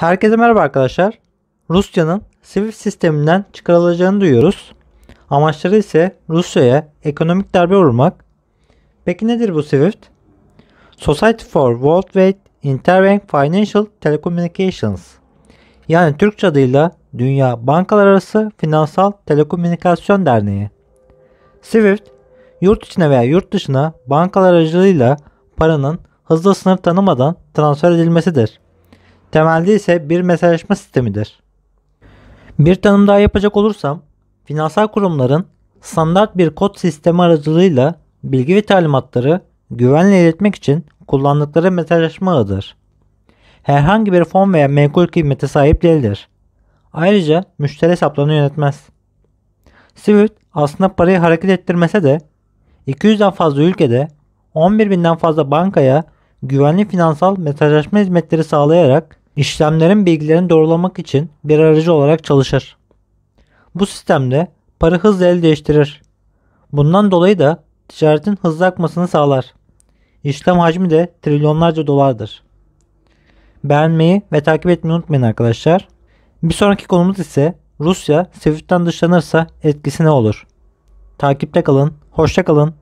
Herkese merhaba arkadaşlar. Rusya'nın Swift sisteminden çıkarılacağını duyuyoruz. Amaçları ise Rusya'ya ekonomik darbe vurmak. Peki nedir bu Swift? Society for Worldwide Interbank Financial Telecommunications yani Türkçe adıyla Dünya Bankalar Arası Finansal Telekomünikasyon Derneği. Swift, yurt içine veya yurt dışına bankalar aracılığıyla paranın hızlı sınır tanımadan transfer edilmesidir. Temelde ise bir mesajlaşma sistemidir. Bir tanım daha yapacak olursam, finansal kurumların standart bir kod sistemi aracılığıyla bilgi ve talimatları güvenle iletmek için kullandıkları mesajlaşma ağıdır. Herhangi bir fon veya menkul kıymete sahip değildir. Ayrıca müşteri hesaplarını yönetmez. Swift aslında parayı hareket ettirmese de 200'den fazla ülkede 11.000'den fazla bankaya güvenli finansal mesajlaşma hizmetleri sağlayarak işlemlerin bilgilerini doğrulamak için bir aracı olarak çalışır. Bu sistemde para hızla el değiştirir. Bundan dolayı da ticaretin hızlı akmasını sağlar. İşlem hacmi de trilyonlarca dolardır. Beğenmeyi ve takip etmeyi unutmayın arkadaşlar. Bir sonraki konumuz ise Rusya SWIFT'ten dışlanırsa etkisi ne olur? Takipte kalın, hoşça kalın.